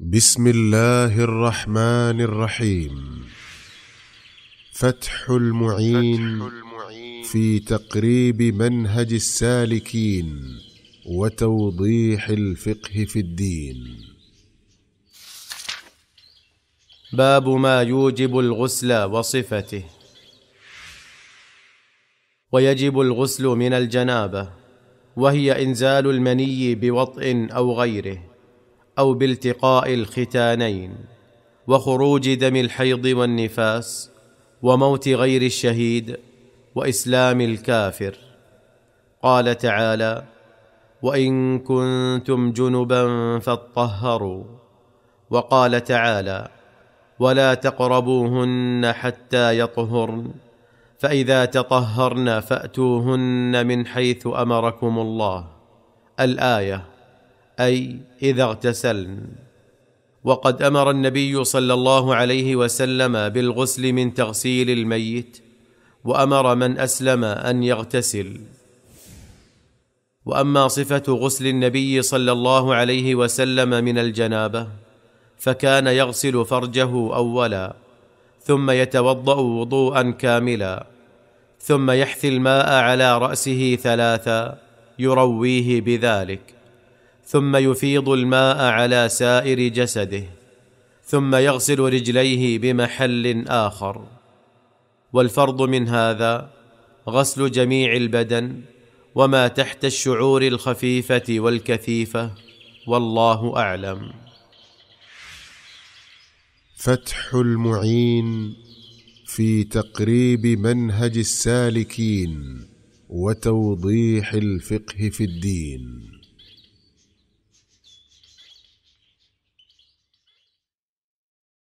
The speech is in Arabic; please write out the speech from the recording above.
بسم الله الرحمن الرحيم فتح المعين, في تقريب منهج السالكين وتوضيح الفقه في الدين باب ما يوجب الغسل وصفته ويجب الغسل من الجنابه وهي انزال المني بوطء او غيره او بالتقاء الختانين وخروج دم الحيض والنفاس وموت غير الشهيد واسلام الكافر قال تعالى وان كنتم جنبا فاطهروا وقال تعالى ولا تقربوهن حتى يطهرن فاذا تطهرن فاتوهن من حيث امركم الله الايه اي اذا اغتسلن وقد امر النبي صلى الله عليه وسلم بالغسل من تغسيل الميت وامر من اسلم ان يغتسل واما صفه غسل النبي صلى الله عليه وسلم من الجنابه فكان يغسل فرجه اولا ثم يتوضا وضوءا كاملا ثم يحثي الماء على راسه ثلاثا يرويه بذلك ثم يفيض الماء على سائر جسده ثم يغسل رجليه بمحل اخر والفرض من هذا غسل جميع البدن وما تحت الشعور الخفيفه والكثيفه والله اعلم فتح المعين في تقريب منهج السالكين وتوضيح الفقه في الدين